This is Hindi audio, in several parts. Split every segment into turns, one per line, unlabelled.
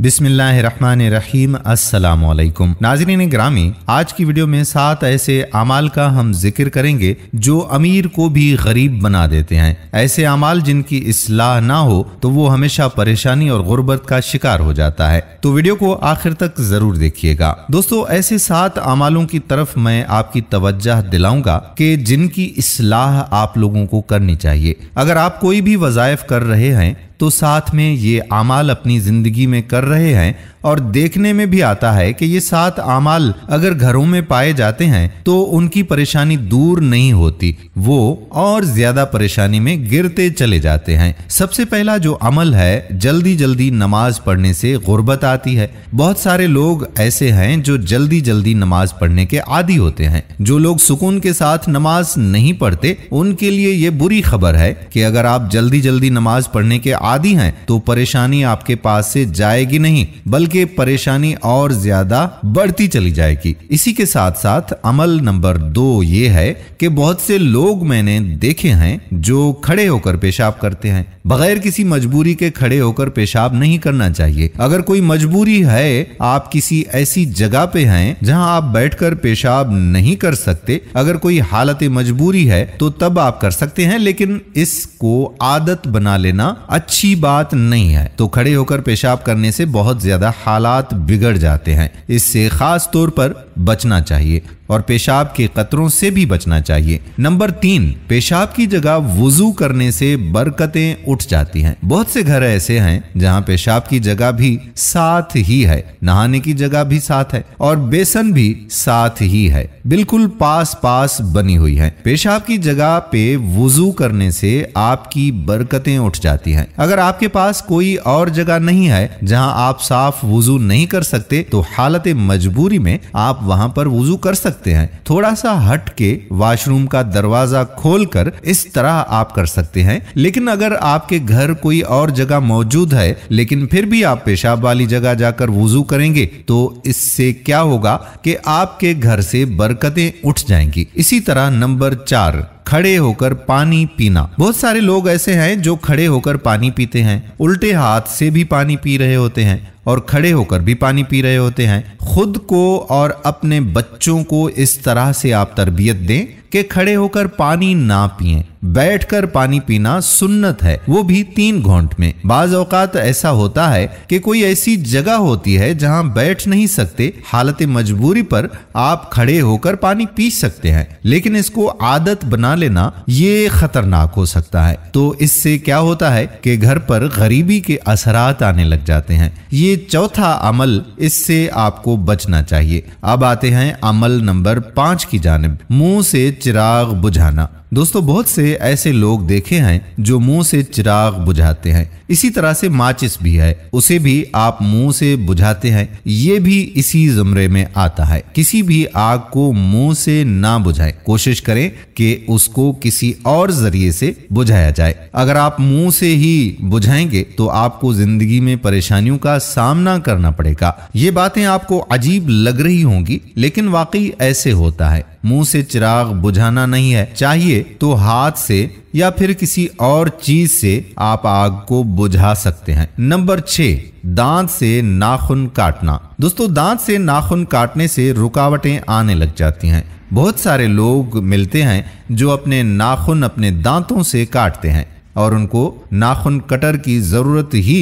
बिसमीम असलकुम नाजरीन ग्रामी आज की वीडियो में सात ऐसे अमाल का हम जिक्र करेंगे जो अमीर को भी गरीब बना देते हैं ऐसे अमाल जिनकी असलाह ना हो तो वो हमेशा परेशानी और गुर्बत का शिकार हो जाता है तो वीडियो को आखिर तक जरूर देखिएगा दोस्तों ऐसे सात अमालों की तरफ मैं आपकी तवज्जा दिलाऊंगा कि जिनकी असलाह आप लोगों को करनी चाहिए अगर आप कोई भी वजायफ कर रहे हैं तो साथ में ये आमाल अपनी ज़िंदगी में कर रहे हैं और देखने में भी आता है कि ये सात आमाल अगर घरों में पाए जाते हैं तो उनकी परेशानी दूर नहीं होती वो और ज्यादा परेशानी में गिरते चले जाते हैं सबसे पहला जो अमल है जल्दी जल्दी नमाज पढ़ने से गुर्बत आती है बहुत सारे लोग ऐसे हैं जो जल्दी जल्दी नमाज पढ़ने के आदि होते हैं जो लोग सुकून के साथ नमाज नहीं पढ़ते उनके लिए ये बुरी खबर है कि अगर आप जल्दी जल्दी नमाज पढ़ने के आदि हैं तो परेशानी आपके पास से जाएगी नहीं बल्कि आगे परेशानी और ज्यादा बढ़ती चली जाएगी इसी के साथ साथ अमल नंबर दो ये है कि बहुत से लोग मैंने देखे हैं जो खड़े होकर पेशाब करते हैं बगैर किसी मजबूरी के खड़े होकर पेशाब नहीं करना चाहिए अगर कोई मजबूरी है आप किसी ऐसी जगह पे हैं जहां आप बैठकर पेशाब नहीं कर सकते अगर कोई हालत मजबूरी है तो तब आप कर सकते हैं लेकिन इसको आदत बना लेना अच्छी बात नहीं है तो खड़े होकर पेशाब करने से बहुत ज्यादा हालात बिगड़ जाते हैं इससे खास तौर पर बचना चाहिए और पेशाब के कतरों से भी बचना चाहिए नंबर तीन पेशाब की जगह वजू करने से बरकतें उठ जाती हैं बहुत से घर ऐसे हैं जहां पेशाब की जगह भी साथ ही है नहाने की जगह भी साथ है और बेसन भी साथ ही है बिल्कुल पास पास बनी हुई है पेशाब की जगह पे वजू करने से आपकी बरकतें उठ जाती हैं अगर आपके पास कोई और जगह नहीं है जहां आप साफ वजू नहीं कर सकते तो हालत मजबूरी में आप वहां पर वजू कर सकते सकते हैं थोड़ा सा हट के वॉशरूम का दरवाजा खोलकर इस तरह आप कर सकते हैं लेकिन अगर आपके घर कोई और जगह मौजूद है लेकिन फिर भी आप पेशाब वाली जगह जाकर वजू करेंगे तो इससे क्या होगा कि आपके घर से बरकतें उठ जाएंगी इसी तरह नंबर चार खड़े होकर पानी पीना बहुत सारे लोग ऐसे हैं जो खड़े होकर पानी पीते हैं उल्टे हाथ से भी पानी पी रहे होते हैं और खड़े होकर भी पानी पी रहे होते हैं खुद को और अपने बच्चों को इस तरह से आप तरबियत दें कि खड़े होकर पानी ना बैठ बैठकर पानी पीना सुन्नत है वो भी तीन घंट में बाज अवकात ऐसा होता है कि कोई ऐसी जगह होती है जहां बैठ नहीं सकते हालत मजबूरी पर आप खड़े होकर पानी पी सकते हैं लेकिन इसको आदत बना लेना ये खतरनाक हो सकता है तो इससे क्या होता है कि घर पर गरीबी के असरात आने लग जाते हैं ये चौथा अमल इससे आपको बचना चाहिए अब आते हैं अमल नंबर पांच की जानब मुंह से चिराग बुझाना दोस्तों बहुत से ऐसे लोग देखे हैं जो मुंह से चिराग बुझाते हैं इसी तरह से माचिस भी है उसे भी आप मुंह से बुझाते हैं ये भी इसी जमरे में आता है किसी भी आग को मुंह से ना बुझाएं कोशिश करें कि उसको किसी और जरिए से बुझाया जाए अगर आप मुंह से ही बुझाएंगे तो आपको जिंदगी में परेशानियों का सामना करना पड़ेगा ये बातें आपको अजीब लग रही होंगी लेकिन वाकई ऐसे होता है मुंह से चिराग बुझाना नहीं है चाहिए तो हाथ से या फिर किसी और चीज से आप आग को बुझा सकते हैं नंबर छह दांत से नाखून काटना दोस्तों दांत से नाखून काटने से रुकावटें आने लग जाती हैं बहुत सारे लोग मिलते हैं जो अपने नाखून अपने दांतों से काटते हैं और उनको नाखून कटर की जरूरत ही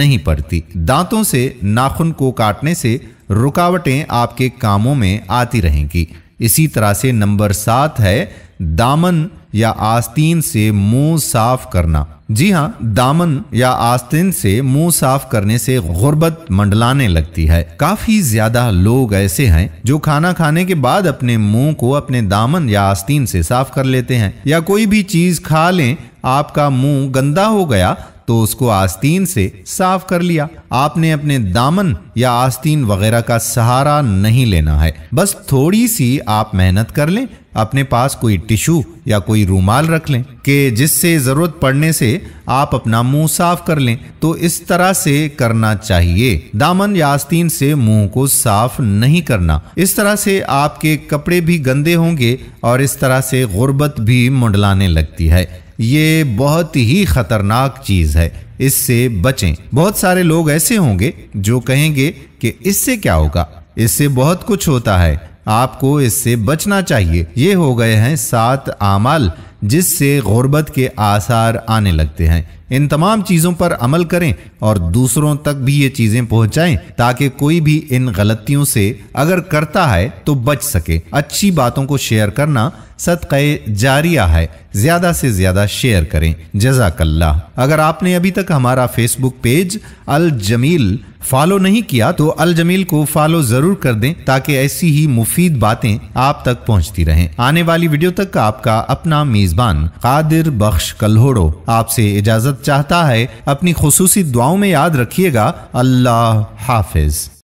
नहीं पड़ती दांतों से नाखून को काटने से रुकावटें आपके कामों में आती रहेंगी इसी तरह से नंबर सात है दामन या आस्तीन से मुंह साफ करना जी हाँ दामन या आस्तीन से मुंह साफ करने से गुर्बत मंडलाने लगती है काफी ज्यादा लोग ऐसे हैं जो खाना खाने के बाद अपने मुंह को अपने दामन या आस्तीन से साफ कर लेते हैं या कोई भी चीज खा लें आपका मुंह गंदा हो गया तो उसको आस्तीन से साफ कर लिया आपने अपने दामन या आस्तीन वगैरह का सहारा नहीं लेना है बस थोड़ी सी आप मेहनत कर लें अपने पास कोई टिश्यू या कोई रूमाल रख लें कि जिससे ज़रूरत पड़ने से आप अपना मुंह साफ कर लें तो इस तरह से करना चाहिए दामन या आस्तीन से मुंह को साफ नहीं करना इस तरह से आपके कपड़े भी गंदे होंगे और इस तरह से गुर्बत भी मुंडलाने लगती है ये बहुत ही खतरनाक चीज़ है इससे बचें बहुत सारे लोग ऐसे होंगे जो कहेंगे कि इससे क्या होगा इससे बहुत कुछ होता है आपको इससे बचना चाहिए ये हो गए हैं सात आमाल जिससे गुर्बत के आसार आने लगते हैं इन तमाम चीज़ों पर अमल करें और दूसरों तक भी ये चीज़ें पहुंचाएं ताकि कोई भी इन गलतियों से अगर करता है तो बच सके अच्छी बातों को शेयर करना सदक़े जारिया है ज़्यादा से ज़्यादा शेयर करें जजाकल्ला अगर आपने अभी तक हमारा Facebook page Al Jamil follow नहीं किया तो अल जमील को फॉलो जरूर कर दें ताकि ऐसी ही मुफीद बातें आप तक पहुंचती रहें आने वाली वीडियो तक आपका अपना मेजबान कादिर बख्श कल्होड़ो आपसे इजाजत चाहता है अपनी खसूसी दुआओं में याद रखिएगा अल्लाह हाफिज